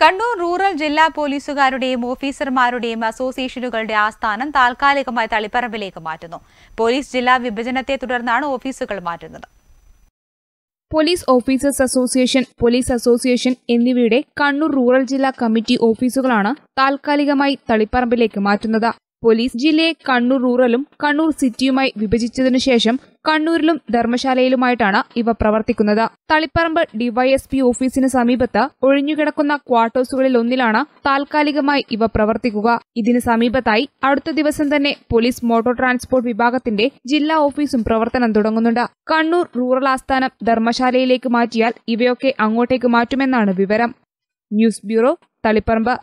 Kannur rural ജില്ലാ പോലീസുകാരുടെയും ഓഫീസർമാരുടെയും അസോസിയേഷനുകളുടെ ആസ്ഥാനം താൽക്കാലികമായി തളിപ്പറമ്പിലേക്ക് മാറ്റുന്നു പോലീസ് ജില്ലാ വിഭജനത്തെ തുടർന്നാണ് ഓഫീസുകൾ മാറ്റുന്നത് police officers association police association എന്നിവയുടെ കണ്ണൂർ റൂറൽ ജില്ലാ കമ്മിറ്റി ഓഫീസുകളാണ് താൽക്കാലികമായി തളിപ്പറമ്പിലേക്ക് മാറ്റുന്നത് പോലീസ് ജില്ലയെ കണ്ണൂർ റൂറലും കണ്ണൂർ സിറ്റിയുമായി വിഭജിച്ചതിനു ശേഷം കണ്ണൂരിലും ധർമ്മശാലയിലുമായിട്ടാണ് ഇവ പ്രവർത്തിക്കുന്നത് തളിപ്പറമ്പ് ഡിവൈഎസ്പി ഓഫീസിന് സമീപത്ത് ഒഴിഞ്ഞുകിടക്കുന്ന ക്വാർട്ടേഴ്സുകളിൽ ഒന്നിലാണ് താൽക്കാലികമായി ഇവ പ്രവർത്തിക്കുക ഇതിന് സമീപത്തായി അടുത്ത ദിവസം തന്നെ പോലീസ് മോട്ടോർ ട്രാൻസ്പോർട്ട് വിഭാഗത്തിന്റെ ജില്ലാ ഓഫീസും പ്രവർത്തനം തുടങ്ങുന്നുണ്ട് കണ്ണൂർ റൂറൽ ആസ്ഥാനം ധർമ്മശാലയിലേക്ക് മാറ്റിയാൽ ഇവയൊക്കെ അങ്ങോട്ടേക്ക് മാറ്റുമെന്നാണ് വിവരം ന്യൂസ് ബ്യൂറോ തളിപ്പറമ്പ്